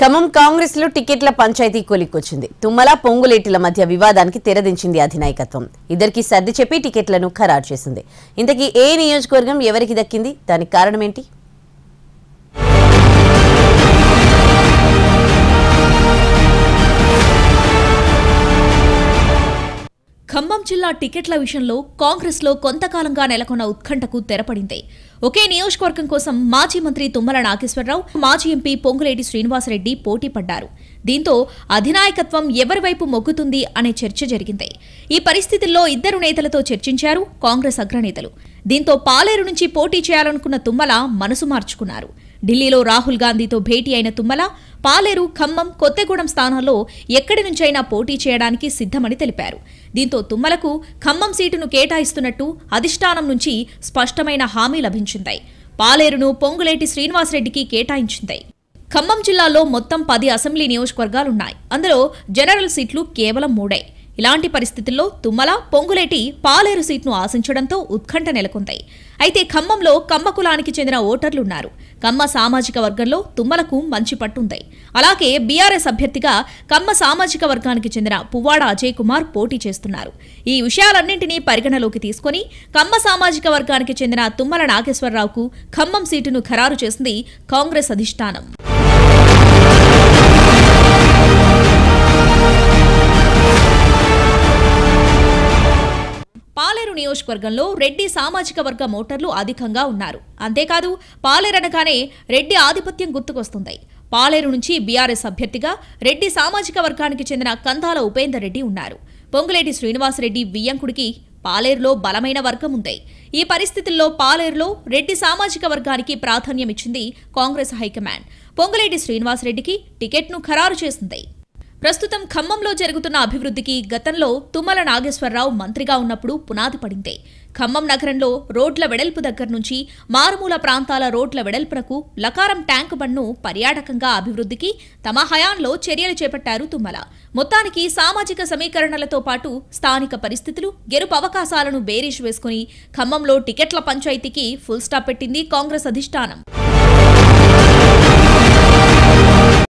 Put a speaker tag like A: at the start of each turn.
A: ఖమ్మం కాంగ్రెస్ లో టికెట్ల పంచాయతీ కొలిక్కొచ్చింది తుమ్మల పొంగులేటిల మధ్య వివాదానికి తెరదించింది అధినాయకత్వం ఇద్దరికి సర్ది చెప్పి టికెట్లను ఖరారు చేసింది ఇంతకీ ఏ నియోజకవర్గం ఎవరికి దక్కింది దానికి కారణమేంటి
B: ఖమ్మం జిల్లా టికెట్ల విషయంలో కాంగ్రెస్ లో కొంతకాలంగా నెలకొన్న ఉత్కంఠకు తెరపడింది ఒకే నియోజకవర్గం కోసం మాజీ మంత్రి తుమ్మల నాగేశ్వరరావు మాజీ ఎంపీ పొంగులేటి శ్రీనివాసరెడ్డి పోటీ పడ్డారు దీంతో అధినాయకత్వం ఎవరివైపు మొగ్గుతుంది అనే చర్చ జరిగింది ఈ పరిస్థితుల్లో ఇద్దరు నేతలతో చర్చించారు కాంగ్రెస్ అగ్రనేతలు దీంతో పాలేరు నుంచి పోటీ చేయాలనుకున్న తుమ్మల మనసు మార్చుకున్నారు ఢిల్లీలో రాహుల్ గాంధీతో భేటీ అయిన తుమ్మల పాలేరు ఖమ్మం కొత్తగూడెం స్థానాల్లో ఎక్కడి నుంచైనా పోటీ చేయడానికి సిద్ధమని తెలిపారు దీంతో తుమ్మలకు ఖమ్మం సీటును కేటాయిస్తున్నట్టు అధిష్టానం నుంచి స్పష్టమైన హామీ లభించింది పాలేరును పొంగులేటి శ్రీనివాసరెడ్డికి కేటాయించింది ఖమ్మం జిల్లాలో మొత్తం పది అసెంబ్లీ నియోజకవర్గాలున్నాయి అందులో జనరల్ సీట్లు కేవలం మూడే ఇలాంటి పరిస్థితుల్లో తుమ్మల పొంగులేటి పాలేరు సీట్ను ఆశించడంతో ఉత్కంఠ నెలకొంది అయితే ఖమ్మంలో కమ్మ కులానికి చెందిన ఓటర్లున్నారు కమ్మ సామాజిక వర్గంలో తుమ్మలకు మంచి పట్టుంది అలాగే బీఆర్ఎస్ అభ్యర్థిగా కమ్మ సామాజిక వర్గానికి చెందిన పువ్వాడ అజయ్ కుమార్ పోటీ చేస్తున్నారు ఈ విషయాలన్నింటినీ పరిగణలోకి తీసుకుని కమ్మ సామాజిక వర్గానికి చెందిన తుమ్మల నాగేశ్వరరావుకు ఖమ్మం సీటును ఖరారు చేసింది కాంగ్రెస్ అధిష్టానం పాలేరు నియోజకవర్గంలో రెడ్డి సామాజిక వర్గ మోటార్లు అధికంగా ఉన్నారు అంతేకాదు పాలేరు అనగానే రెడ్డి ఆధిపత్యం గుర్తుకొస్తుంది పాలేరు నుంచి బీఆర్ఎస్ అభ్యర్థిగా రెడ్డి సామాజిక వర్గానికి చెందిన కందాల ఉపేందర్ రెడ్డి ఉన్నారు పొంగులేటి శ్రీనివాసరెడ్డి వియ్యంకుడికి పాలేరులో బలమైన వర్గం ఉంది ఈ పరిస్థితుల్లో పాలేరులో రెడ్డి సామాజిక వర్గానికి ప్రాధాన్యం ఇచ్చింది కాంగ్రెస్ హైకమాండ్ పొంగులేటి శ్రీనివాసరెడ్డికి టికెట్ను ఖరారు చేసింది ప్రస్తుతం ఖమ్మంలో జరుగుతున్న అభివృద్ధికి గతంలో తుమ్మల నాగేశ్వరరావు మంత్రిగా ఉన్నప్పుడు పునాది పడిందే ఖమ్మం నగరంలో రోడ్ల వెడల్పు దగ్గర నుంచి మారుమూల ప్రాంతాల రోడ్ల వెడల్పునకు లకారం ట్యాంక్ బండ్ను పర్యాటకంగా అభివృద్ధికి తమ హయాంలో చర్యలు చేపట్టారు తుమ్మల మొత్తానికి సామాజిక సమీకరణలతో పాటు స్థానిక పరిస్థితులు గెలుపు అవకాశాలను బేరీష్ వేసుకుని ఖమ్మంలో టికెట్ల పంచాయతీకి ఫుల్ స్టాప్ పెట్టింది కాంగ్రెస్ అధిష్టానం